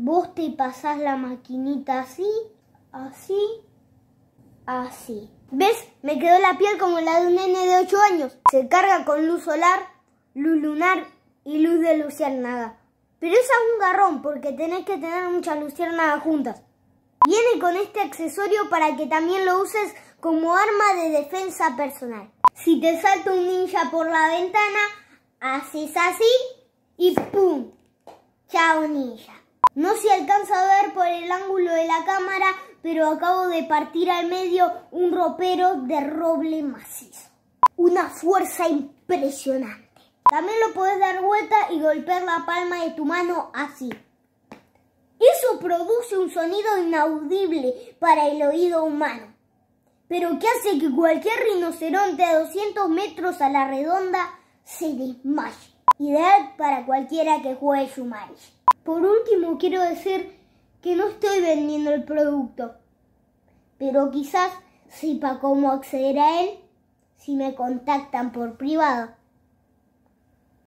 Vos te pasás la maquinita así, así, así. ¿Ves? Me quedó la piel como la de un nene de 8 años. Se carga con luz solar, luz lunar y luz de luciérnaga. Pero es un garrón porque tenés que tener muchas luciérnagas juntas. Viene con este accesorio para que también lo uses como arma de defensa personal. Si te salta un ninja por la ventana, haces así y ¡pum! Chao ninja. No se alcanza a ver por el ángulo de la cámara, pero acabo de partir al medio un ropero de roble macizo. Una fuerza impresionante. También lo puedes dar vuelta y golpear la palma de tu mano así. Eso produce un sonido inaudible para el oído humano, pero que hace que cualquier rinoceronte a 200 metros a la redonda se desmaye. Ideal para cualquiera que juegue su por último, quiero decir que no estoy vendiendo el producto, pero quizás sepa cómo acceder a él si me contactan por privado.